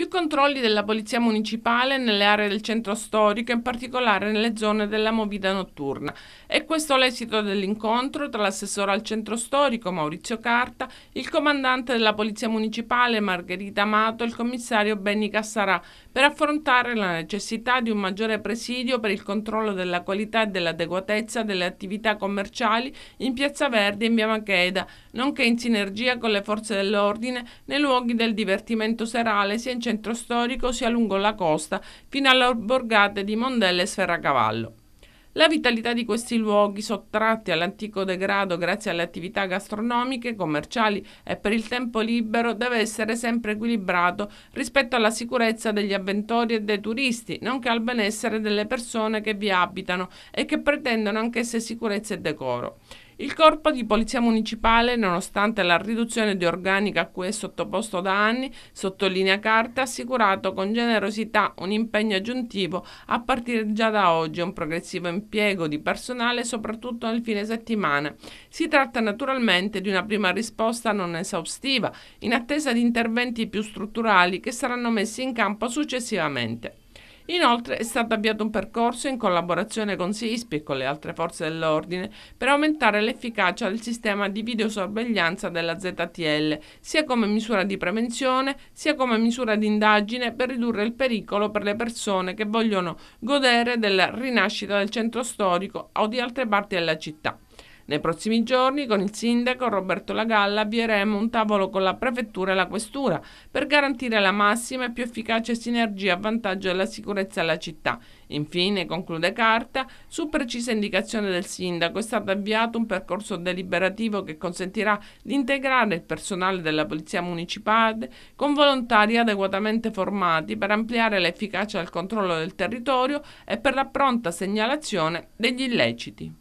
Più controlli della Polizia Municipale nelle aree del centro storico, in particolare nelle zone della movida notturna. E questo l'esito dell'incontro tra l'assessore al centro storico Maurizio Carta, il comandante della Polizia Municipale Margherita Amato e il commissario Benny Cassarà per affrontare la necessità di un maggiore presidio per il controllo della qualità e dell'adeguatezza delle attività commerciali in Piazza Verde e in Via Macheda, nonché in sinergia con le forze dell'ordine nei luoghi del divertimento serale sia in centro centro storico sia lungo la costa fino alle borgate di Mondelle e Sferracavallo. La vitalità di questi luoghi, sottratti all'antico degrado grazie alle attività gastronomiche, commerciali e per il tempo libero, deve essere sempre equilibrato rispetto alla sicurezza degli avventori e dei turisti, nonché al benessere delle persone che vi abitano e che pretendono anch'esse sicurezza e decoro. Il corpo di polizia municipale, nonostante la riduzione di organica a cui è sottoposto da anni, sottolinea Carta, ha assicurato con generosità un impegno aggiuntivo a partire già da oggi, un progressivo impiego di personale soprattutto nel fine settimana. Si tratta naturalmente di una prima risposta non esaustiva, in attesa di interventi più strutturali che saranno messi in campo successivamente. Inoltre è stato avviato un percorso in collaborazione con SISP e con le altre forze dell'ordine per aumentare l'efficacia del sistema di videosorveglianza della ZTL, sia come misura di prevenzione, sia come misura di indagine per ridurre il pericolo per le persone che vogliono godere della rinascita del centro storico o di altre parti della città. Nei prossimi giorni con il sindaco Roberto Lagalla avvieremo un tavolo con la prefettura e la questura per garantire la massima e più efficace sinergia a vantaggio della sicurezza della città. Infine, conclude Carta, su precisa indicazione del sindaco è stato avviato un percorso deliberativo che consentirà di integrare il personale della Polizia Municipale con volontari adeguatamente formati per ampliare l'efficacia del controllo del territorio e per la pronta segnalazione degli illeciti.